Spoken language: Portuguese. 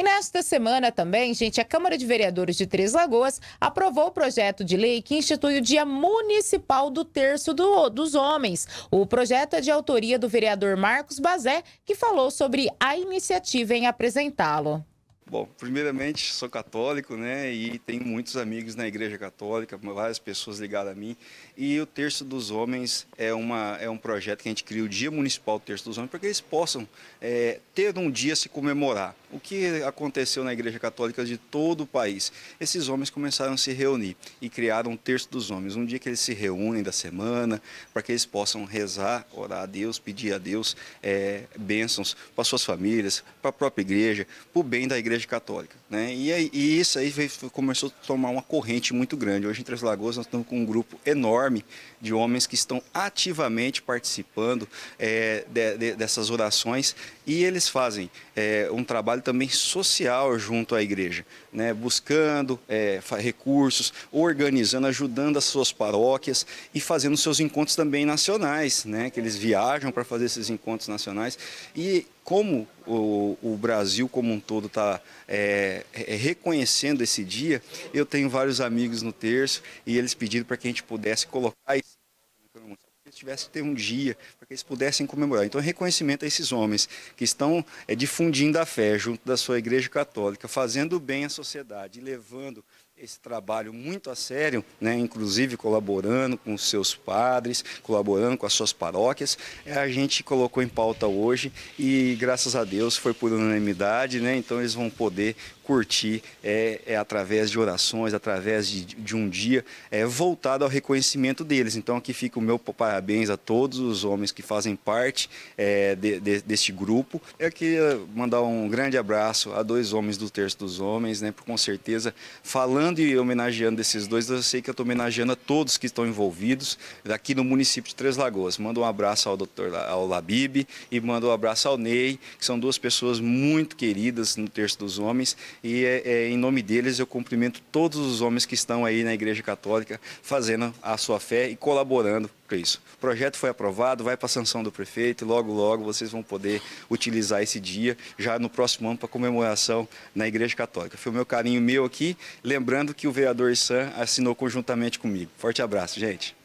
E nesta semana também, gente, a Câmara de Vereadores de Três Lagoas aprovou o projeto de lei que institui o Dia Municipal do Terço do, dos Homens. O projeto é de autoria do vereador Marcos Bazé, que falou sobre a iniciativa em apresentá-lo. Bom, primeiramente sou católico, né? E tenho muitos amigos na Igreja Católica, várias pessoas ligadas a mim. E o Terço dos Homens é, uma, é um projeto que a gente cria o Dia Municipal do Terço dos Homens para que eles possam é, ter um dia se comemorar o que aconteceu na Igreja Católica de todo o país? Esses homens começaram a se reunir e criaram um terço dos homens. Um dia que eles se reúnem da semana, para que eles possam rezar, orar a Deus, pedir a Deus é, bênçãos para suas famílias, para a própria igreja, para o bem da Igreja Católica. Né? E, aí, e isso aí veio, começou a tomar uma corrente muito grande. Hoje em Três Lagoas nós estamos com um grupo enorme de homens que estão ativamente participando é, de, de, dessas orações e eles fazem é, um trabalho trabalho também social junto à igreja, né? buscando é, recursos, organizando, ajudando as suas paróquias e fazendo seus encontros também nacionais, né? que eles viajam para fazer esses encontros nacionais. E como o, o, Brasil como um todo está é, é, reconhecendo esse dia, eu tenho vários amigos no terço e eles pediram para que a gente pudesse colocar isso eles tivessem que ter um dia para que eles pudessem comemorar. Então, reconhecimento a esses homens que estão é, difundindo a fé junto da sua Igreja Católica, fazendo bem à sociedade, levando esse trabalho muito a sério, né, inclusive colaborando com os seus padres, colaborando com as suas paróquias. É, a gente colocou em pauta hoje e, graças a Deus, foi por unanimidade, né, então eles vão poder curtir é, é através de orações, através de, de um dia é, voltado ao reconhecimento deles. Então aqui fica o meu parabéns a todos os homens que fazem parte é, de, de, deste grupo. Eu queria mandar um grande abraço a dois homens do Terço dos Homens, né, por, com certeza falando e homenageando esses dois, eu sei que eu estou homenageando a todos que estão envolvidos aqui no município de Três Lagoas. Mando um abraço ao doutor ao Labib e mando um abraço ao Ney, que são duas pessoas muito queridas no Terço dos Homens. E é, é, em nome deles eu cumprimento todos os homens que estão aí na Igreja Católica fazendo a sua fé e colaborando para é isso. O projeto foi aprovado, vai para a sanção do prefeito e logo, logo vocês vão poder utilizar esse dia já no próximo ano para comemoração na Igreja Católica. Foi o meu carinho meu aqui, lembrando que o vereador Sam assinou conjuntamente comigo. Forte abraço, gente.